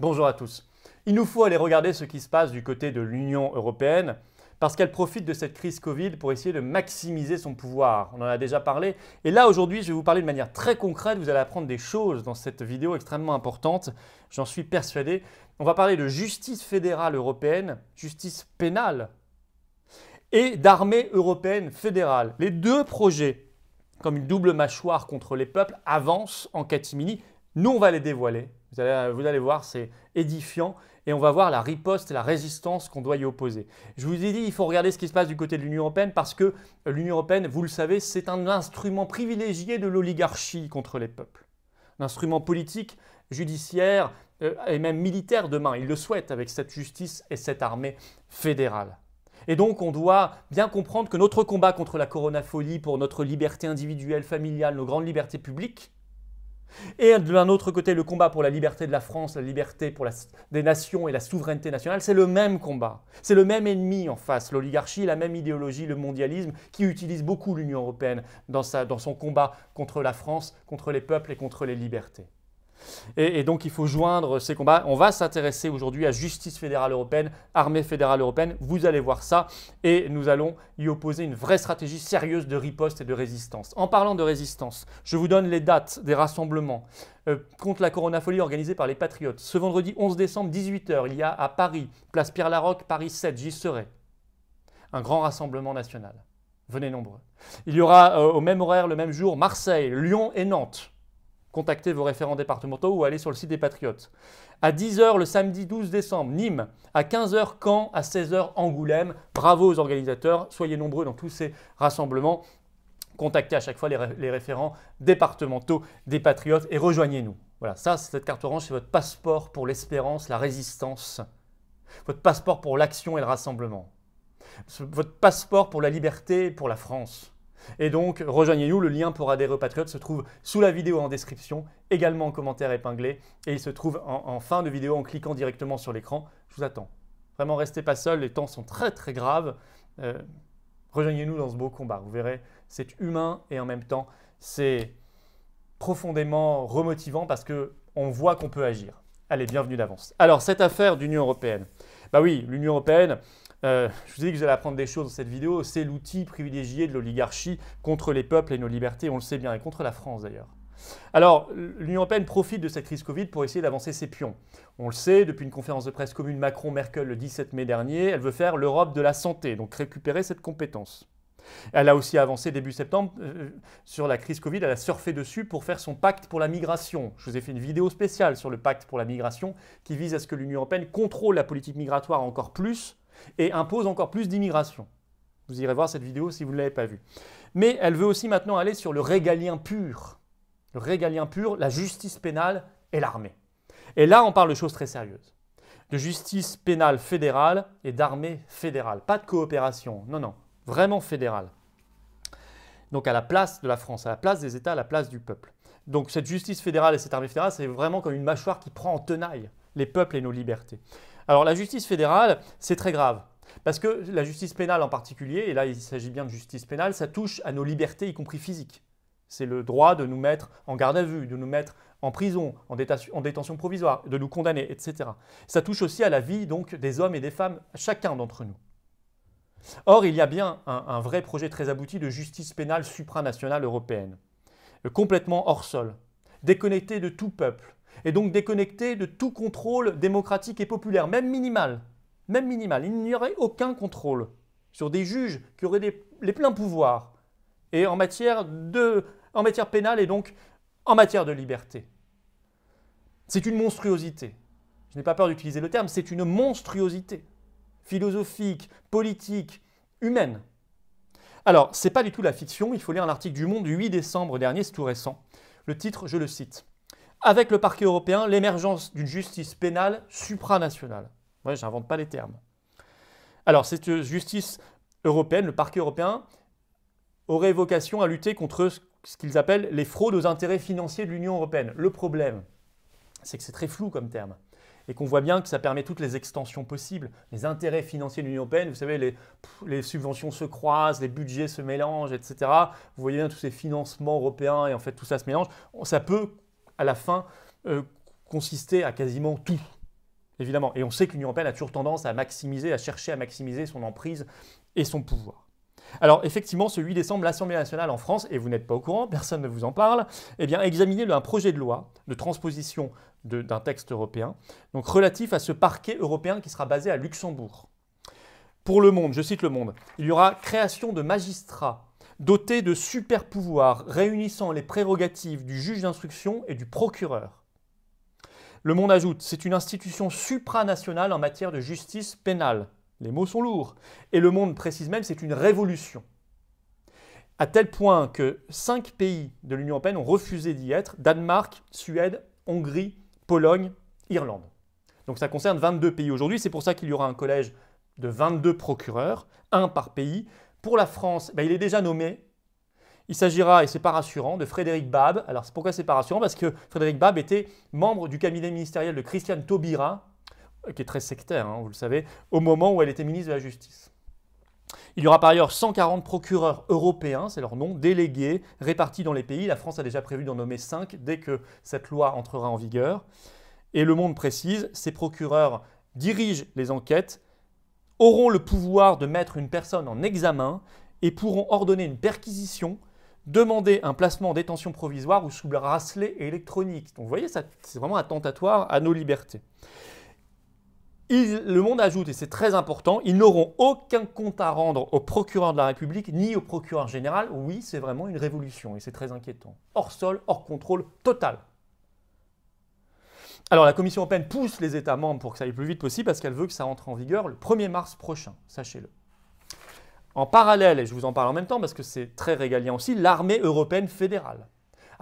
Bonjour à tous. Il nous faut aller regarder ce qui se passe du côté de l'Union européenne parce qu'elle profite de cette crise Covid pour essayer de maximiser son pouvoir. On en a déjà parlé. Et là, aujourd'hui, je vais vous parler de manière très concrète. Vous allez apprendre des choses dans cette vidéo extrêmement importante. J'en suis persuadé. On va parler de justice fédérale européenne, justice pénale et d'armée européenne fédérale. Les deux projets, comme une double mâchoire contre les peuples, avancent en catimini. Nous, on va les dévoiler euh, vous allez, voir, c'est édifiant et on va voir la riposte et la résistance qu'on doit y opposer. Je vous ai dit, il faut regarder ce qui se passe du côté de l'Union européenne parce que euh, l'Union européenne, vous le savez, c'est un instrument privilégié de l'oligarchie contre les peuples. Un instrument politique, judiciaire euh, et même militaire demain. Ils le souhaitent avec cette justice et cette armée fédérale. Et donc, on doit bien comprendre que notre combat contre la coronafolie, pour notre liberté individuelle, familiale, nos grandes libertés publiques, et d'un autre côté, le combat pour la liberté de la France, la liberté des nations et la souveraineté nationale, c'est le même combat. C'est le même ennemi en face, l'oligarchie, la même idéologie, le mondialisme, qui utilise beaucoup l'Union européenne dans son combat contre la France, contre les peuples et contre les libertés. Et, donc il faut joindre ces combats. On va s'intéresser aujourd'hui à justice fédérale européenne, armée fédérale européenne. Vous allez voir ça et nous allons y opposer une vraie stratégie sérieuse de riposte et de résistance. En parlant de résistance, je vous donne les dates des rassemblements euh, contre la coronafolie organisée par les Patriotes. Ce vendredi 11 décembre, 18h, il y a à Paris, place Pierre-Larocque, Paris 7, j'y serai. Un grand rassemblement national. Venez nombreux. Il y aura euh, au même horaire, le même jour, Marseille, Lyon et Nantes contactez vos référents départementaux ou allez sur le site des Patriotes. À 10h le samedi 12 décembre, Nîmes. À 15h, Caen. À 16h, Angoulême. Bravo aux organisateurs. Soyez nombreux dans tous ces rassemblements. Contactez à chaque fois les, référents départementaux des Patriotes et rejoignez-nous. Voilà, ça, cette carte orange, c'est votre passeport pour l'espérance, la résistance. Votre passeport pour l'action et le rassemblement. Votre passeport pour la liberté et pour la France. Et donc, rejoignez-nous, le lien pour adhérer aux Patriotes se trouve sous la vidéo en description, également en commentaire épinglé, et il se trouve en, fin de vidéo en cliquant directement sur l'écran. Je vous attends. Vraiment, restez pas seuls, les temps sont très très graves. Euh, rejoignez-nous dans ce beau combat, vous verrez, c'est humain et en même temps, c'est profondément remotivant parce que voit qu'on peut agir. Allez, bienvenue d'avance. Alors, cette affaire d'Union européenne. Bah oui, l'Union européenne, euh, je vous ai dit que allez apprendre des choses dans cette vidéo. C'est l'outil privilégié de l'oligarchie contre les peuples et nos libertés, on le sait bien, et contre la France d'ailleurs. Alors, l'Union européenne profite de cette crise Covid pour essayer d'avancer ses pions. On le sait, depuis une conférence de presse commune Macron-Merkel le 17 mai dernier, elle veut faire l'Europe de la santé, donc récupérer cette compétence. Elle a aussi avancé début septembre euh, sur la crise Covid, elle a surfé dessus pour faire son pacte pour la migration. Je vous ai fait une vidéo spéciale sur le pacte pour la migration qui vise à ce que l'Union européenne contrôle la politique migratoire encore plus et impose encore plus d'immigration. Vous irez voir cette vidéo si vous ne l'avez pas vue. Mais elle veut aussi maintenant aller sur le régalien pur. Le régalien pur, la justice pénale et l'armée. Et là, on parle de choses très sérieuses. De justice pénale fédérale et d'armée fédérale. Pas de coopération, non, non, vraiment fédérale. Donc à la place de la France, à la place des États, à la place du peuple. Donc cette justice fédérale et cette armée fédérale, c'est vraiment comme une mâchoire qui prend en tenaille les peuples et nos libertés. Alors la justice fédérale, c'est très grave. Parce que la justice pénale en particulier, et là il s'agit bien de justice pénale, ça touche à nos libertés, y compris physiques. C'est le droit de nous mettre en garde à vue, de nous mettre en prison, en, détention provisoire, de nous condamner, etc. Ça touche aussi à la vie donc des hommes et des femmes, chacun d'entre nous. Or, il y a bien un, un, vrai projet très abouti de justice pénale supranationale européenne, euh, complètement hors sol, déconnecté de tout peuple, et donc déconnecté de tout contrôle démocratique et populaire, même minimal. Même minimal. Il n'y aurait aucun contrôle sur des juges qui auraient les pleins pouvoirs et en matière, de, en matière pénale et donc en matière de liberté. C'est une monstruosité. Je n'ai pas peur d'utiliser le terme, c'est une monstruosité philosophique, politique, humaine. Alors, ce n'est pas du tout la fiction, il faut lire un article du Monde du 8 décembre dernier, c'est tout récent. Le titre, je le cite avec le parquet européen, l'émergence d'une justice pénale supranationale. je j'invente pas les termes. Alors, cette justice européenne, le parquet européen, aurait vocation à lutter contre ce qu'ils appellent les fraudes aux intérêts financiers de l'Union européenne. Le problème, c'est que c'est très flou comme terme. Et qu'on voit bien que ça permet toutes les extensions possibles. Les intérêts financiers de l'Union européenne, vous savez, les, les, subventions se croisent, les budgets se mélangent, etc. Vous voyez bien tous ces financements européens et en fait tout ça se mélange. Ça peut à la fin euh, consistait à quasiment tout, évidemment. Et on sait que l'Union européenne a toujours tendance à maximiser, à chercher à maximiser son emprise et son pouvoir. Alors effectivement, ce 8 décembre, l'Assemblée nationale en France, et vous n'êtes pas au courant, personne ne vous en parle, eh bien, examinait un projet de loi de transposition d'un texte européen, donc relatif à ce parquet européen qui sera basé à Luxembourg. Pour Le Monde, je cite Le Monde, il y aura création de magistrats doté de super pouvoirs réunissant les prérogatives du juge d'instruction et du procureur. Le monde ajoute, c'est une institution supranationale en matière de justice pénale. Les mots sont lourds. Et le monde précise même, c'est une révolution. À tel point que cinq pays de l'Union européenne ont refusé d'y être, Danemark, Suède, Hongrie, Pologne, Irlande. Donc ça concerne 22 pays aujourd'hui, c'est pour ça qu'il y aura un collège de 22 procureurs, un par pays, pour la France, ben, il est déjà nommé. Il s'agira, et c'est pas rassurant, de Frédéric Bab. Alors pourquoi c'est pas rassurant Parce que Frédéric Bab était membre du cabinet ministériel de Christiane Taubira, euh, qui est très sectaire, hein, vous le savez, au moment où elle était ministre de la Justice. Il y aura par ailleurs 140 procureurs européens, c'est leur nom, délégués, répartis dans les pays. La France a déjà prévu d'en nommer 5 dès que cette loi entrera en vigueur. Et le monde précise, ces procureurs dirigent les enquêtes auront le pouvoir de mettre une personne en examen et pourront ordonner une perquisition, demander un placement en détention provisoire ou sous le bracelet électronique. Donc vous voyez, c'est vraiment attentatoire à nos libertés. le monde ajoute, et c'est très important, ils n'auront aucun compte à rendre au procureur de la République ni au procureur général. Oui, c'est vraiment une révolution et c'est très inquiétant. Hors sol, hors contrôle total. Alors la Commission européenne pousse les États membres pour que ça aille le plus vite possible parce qu'elle veut que ça entre en vigueur le 1er mars prochain, sachez-le. En parallèle, et je vous en parle en même temps parce que c'est très régalien aussi, l'armée européenne fédérale.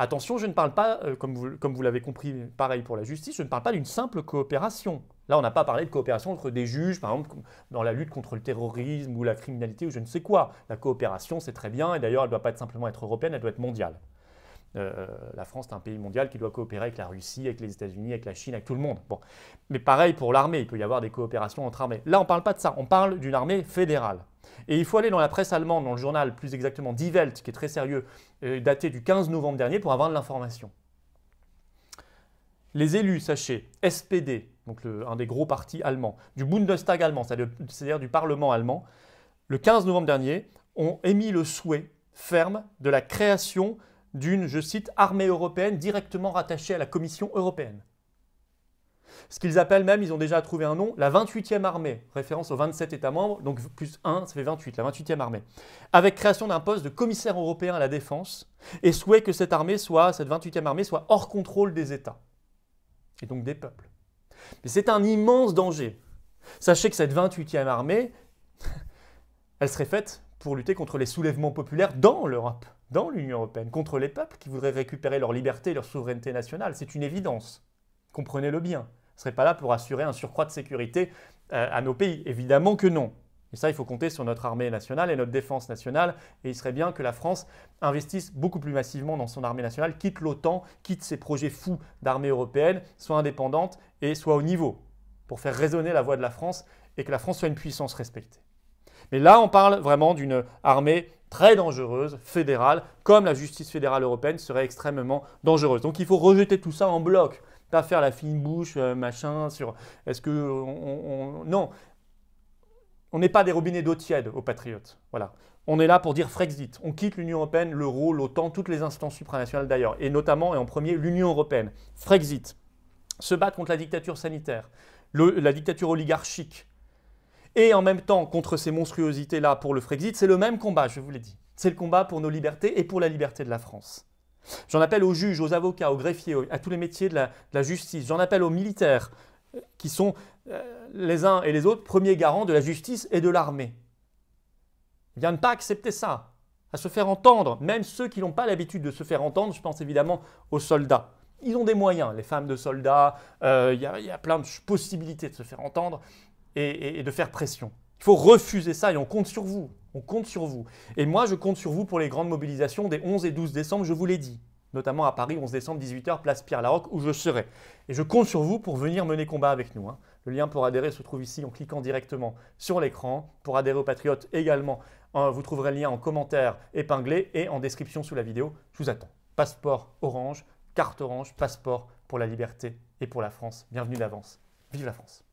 Attention, je ne parle pas, euh, comme vous, l'avez compris, pareil pour la justice, je ne parle pas d'une simple coopération. Là, on n'a pas parlé de coopération entre des juges, par exemple, dans la lutte contre le terrorisme ou la criminalité ou je ne sais quoi. La coopération, c'est très bien, et d'ailleurs, elle ne doit pas simplement être européenne, elle doit être mondiale. Euh, la France est un pays mondial qui doit coopérer avec la Russie, avec les États-Unis, avec la Chine, avec tout le monde. Bon. Mais pareil pour l'armée, il peut y avoir des coopérations entre armées. Là, on ne parle pas de ça, on parle d'une armée fédérale. Et il faut aller dans la presse allemande, dans le journal plus exactement Die Welt, qui est très sérieux, euh, daté du 15 novembre dernier, pour avoir de l'information. Les élus, sachez, SPD, donc un des gros partis allemands, du Bundestag allemand, c'est-à-dire du Parlement allemand, le 15 novembre dernier, ont émis le souhait ferme de la création d'une, je cite, armée européenne directement rattachée à la Commission européenne. Ce qu'ils appellent même, ils ont déjà trouvé un nom, la 28e armée, référence aux 27 États membres, donc plus 1, ça fait 28, la 28e armée, avec création d'un poste de commissaire européen à la défense et souhait que cette armée soit, cette 28e armée soit hors contrôle des États et donc des peuples. Mais c'est un immense danger. Sachez que cette 28e armée, elle serait faite pour lutter contre les soulèvements populaires dans l'Europe dans l'Union européenne, contre les peuples qui voudraient récupérer leur liberté et leur souveraineté nationale. C'est une évidence. Comprenez-le bien. ce ne serait pas là pour assurer un surcroît de sécurité euh, à nos pays. Évidemment que non. Et ça, il faut compter sur notre armée nationale et notre défense nationale. Et il serait bien que la France investisse beaucoup plus massivement dans son armée nationale, quitte l'OTAN, quitte ses projets fous d'armée européenne, soit indépendante et soit au niveau, pour faire résonner la voix de la France et que la France soit une puissance respectée. Mais là, on parle vraiment d'une armée très dangereuse, fédérale, comme la justice fédérale européenne serait extrêmement dangereuse. Donc il faut rejeter tout ça en bloc, pas faire la fine bouche, euh, machin, sur est-ce que... On, Non, on n'est pas des robinets d'eau tiède aux patriotes. Voilà. On est là pour dire Frexit. On quitte l'Union européenne, l'euro, l'OTAN, toutes les instances supranationales d'ailleurs, et notamment et en premier l'Union européenne. Frexit. Se battre contre la dictature sanitaire, la dictature oligarchique, et en même temps contre ces monstruosités-là pour le Frexit, c'est le même combat, je vous l'ai dit. C'est le combat pour nos libertés et pour la liberté de la France. J'en appelle aux juges, aux avocats, aux greffiers, à tous les métiers de la, justice. J'en appelle aux militaires, euh, qui sont euh, les uns et les autres premiers garants de la justice et de l'armée. il ne ne pas accepter ça, à se faire entendre, même ceux qui n'ont pas l'habitude de se faire entendre, je pense évidemment aux soldats. Ils ont des moyens, les femmes de soldats, euh, il y, a plein de possibilités de se faire entendre et, de faire pression. Il faut refuser ça et on compte sur vous. On compte sur vous. Et moi, je compte sur vous pour les grandes mobilisations des 11 et 12 décembre, je vous l'ai dit notamment à Paris, 11 décembre, 18h, place Pierre-Larocque, où je serai. Et je compte sur vous pour venir mener combat avec nous. Hein. Le lien pour adhérer se trouve ici en cliquant directement sur l'écran. Pour adhérer aux Patriotes également, euh, vous trouverez le lien en commentaire épinglé et en description sous la vidéo. Je vous attends. Passeport orange, carte orange, passeport pour la liberté et pour la France. Bienvenue d'avance. Vive la France.